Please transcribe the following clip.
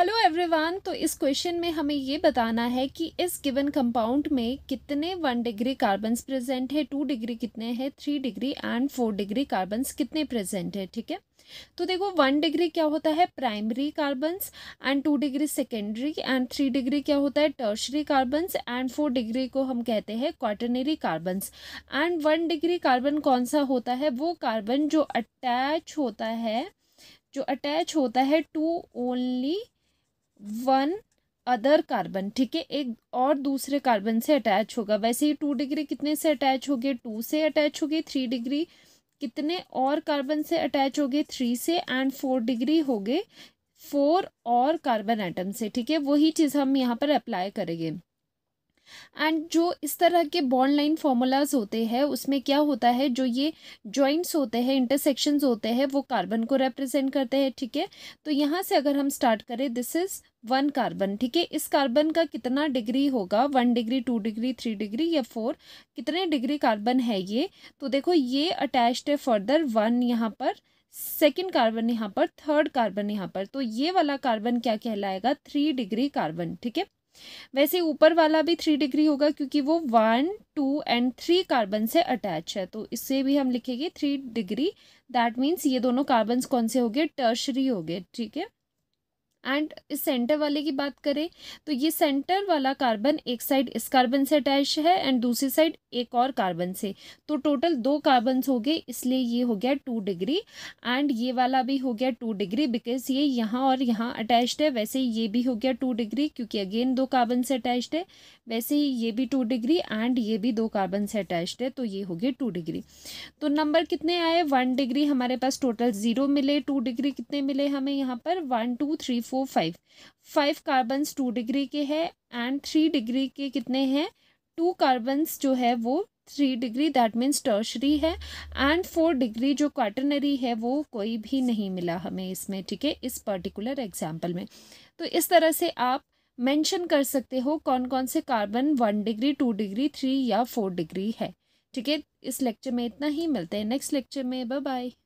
hello everyone तो इस question में हमें ये बताना है कि इस गिवन कंपाउंड में कितने वन डिग्री कार्बन्स प्रेजेंट है टू डिग्री कितने हैं three degree and four degree carbons कितने प्रेजेंट है ठीक है तो देखो वन डिग्री क्या होता है primary carbons and two degree secondary and three degree क्या होता है tertiary carbons and four degree को हम कहते हैं quaternary carbons and one degree carbon कौन सा होता है वो कार्बन जो अटैच होता है जो अटैच होता है to only one other carbon ठीक है एक और दूसरे कार्बन से अटैच होगा वैसे ही टू डिग्री कितने से अटैच हो गए टू से अटैच हो गए थ्री डिग्री कितने और कार्बन से अटैच हो गए थ्री से एंड फोर डिग्री हो गए फोर और कार्बन एटम से ठीक है वही चीज़ हम यहाँ पर अप्लाई करेंगे एंड जो इस तरह के बॉन्ड लाइन फॉर्मूलाज होते हैं उसमें क्या होता है जो ये जॉइंट्स होते हैं इंटरसेक्शंस होते हैं वो कार्बन को रिप्रेजेंट करते हैं ठीक है तो यहाँ से अगर हम स्टार्ट करें दिस इज़ वन कार्बन ठीक है इस कार्बन का कितना डिग्री होगा one degree two degree three degree या फोर कितने डिग्री कार्बन है ये तो देखो ये अटैच्ड है फर्दर वन यहाँ पर सेकेंड कार्बन यहाँ पर थर्ड कार्बन यहाँ पर तो ये वाला कार्बन क्या कहलाएगा थ्री डिग्री कार्बन ठीक है वैसे ऊपर वाला भी थ्री डिग्री होगा क्योंकि वो one two and three carbon से अटैच है तो इससे भी हम लिखेंगे थ्री डिग्री दैट मीन्स ये दोनों कार्बन्स कौन से हो गए टर्शरी हो गए ठीक है एंड इस सेंटर वाले की बात करें तो ये सेंटर वाला कार्बन एक साइड इस कार्बन से अटैच है एंड दूसरी साइड एक और कार्बन से तो टोटल दो कार्बन्स हो गए इसलिए ये हो गया टू डिग्री एंड ये वाला भी हो गया टू डिग्री बिकॉज ये यहाँ और यहाँ अटैच्ड है वैसे ये भी हो गया टू डिग्री क्योंकि अगेन दो कार्बन से अटैच्ड है वैसे ही ये भी टू डिग्री एंड ये भी दो कार्बन से अटैच्ड है तो ये हो गया टू डिग्री तो नंबर कितने आए वन डिग्री हमारे पास टोटल ज़ीरो मिले टू डिग्री कितने मिले हमें यहाँ पर one two three four five five carbons two degree के हैं एंड थ्री डिग्री के कितने हैं टू कार्बन्स जो है वो three degree that means tertiary है एंड फोर डिग्री जो क्वार्टनरी है वो कोई भी नहीं मिला हमें इसमें ठीक है इस पर्टिकुलर एग्जाम्पल में तो इस तरह से आप मेंशन कर सकते हो कौन कौन से carbon one degree two degree three या फोर डिग्री है ठीक है इस लेक्चर में इतना ही मिलते हैं नेक्स्ट लेक्चर में बाय बाय